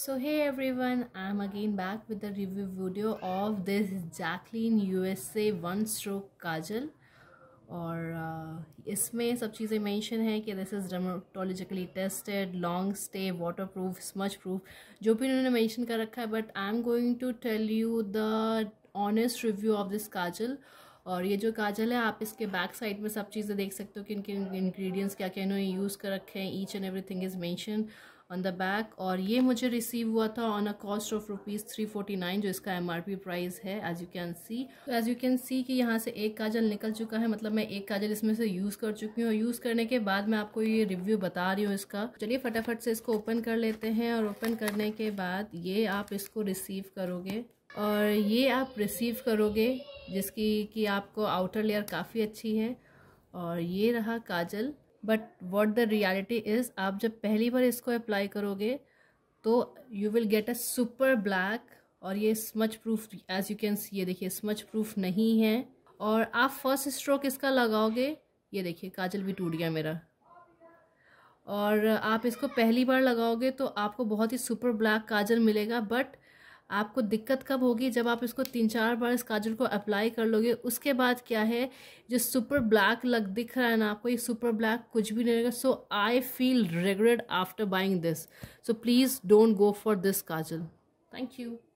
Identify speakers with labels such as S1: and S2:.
S1: so hey everyone i'm again back with video review video of this jacqueline usa one stroke kajal और uh, इसमें सब चीज़ें mention है कि this is dermatologically tested long stay waterproof smudge proof जो भी इन्होंने mention कर रखा है but I am going to tell you the honest review of this kajal और ये जो काजल है आप इसके बैक साइड में सब चीज़ें देख सकते हो कि इनके इंग्रेडिएंट्स क्या क्या इन्होंने यूज़ कर रखे हैं each and thing is mention on the back और ये मुझे रिसीव हुआ था on a cost of rupees three forty nine जो इसका एम आर पी प्राइस है एज यू कैन सी तो एज यू कैन सी कि यहाँ से एक काजल निकल चुका है मतलब मैं एक काजल इसमें से यूज़ कर चुकी हूँ यूज़ करने के बाद मैं आपको ये रिव्यू बता रही हूँ इसका चलिए फटाफट से इसको ओपन कर लेते हैं और ओपन करने के बाद ये आप इसको रिसीव करोगे और ये आप रिसीव करोगे जिसकी कि आपको आउटर लेयर काफ़ी अच्छी है और ये रहा काजल but what the reality is आप जब पहली बार इसको अप्लाई करोगे तो you will get a super black और ये smudge proof as you can see ये देखिए स्मच प्रूफ नहीं है और आप फर्स्ट स्ट्रोक इसका लगाओगे ये देखिए काजल भी टूट गया मेरा और आप इसको पहली बार लगाओगे तो आपको बहुत ही सुपर ब्लैक काजल मिलेगा बट आपको दिक्कत कब होगी जब आप इसको तीन चार बार इस काजल को अप्लाई कर लोगे उसके बाद क्या है जो सुपर ब्लैक लग दिख रहा है ना आपको ये सुपर ब्लैक कुछ भी नहीं रहेगा so I feel regulate after buying this so please don't go for this kajal thank you